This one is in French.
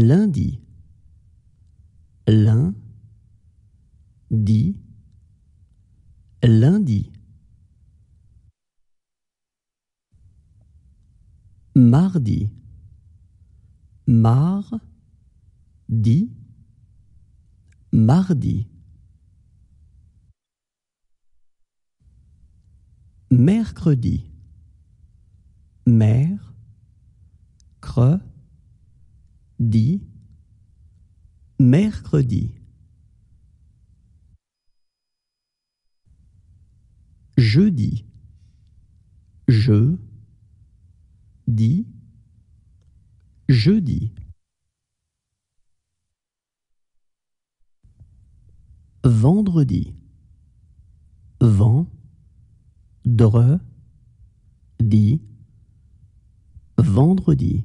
lundi, lundi, lundi. Mardi, mar, mardi. Mercredi, Mercredi dit mercredi. Jeudi. Je dis jeudi. Vendredi. Vent. Dit. Vendredi.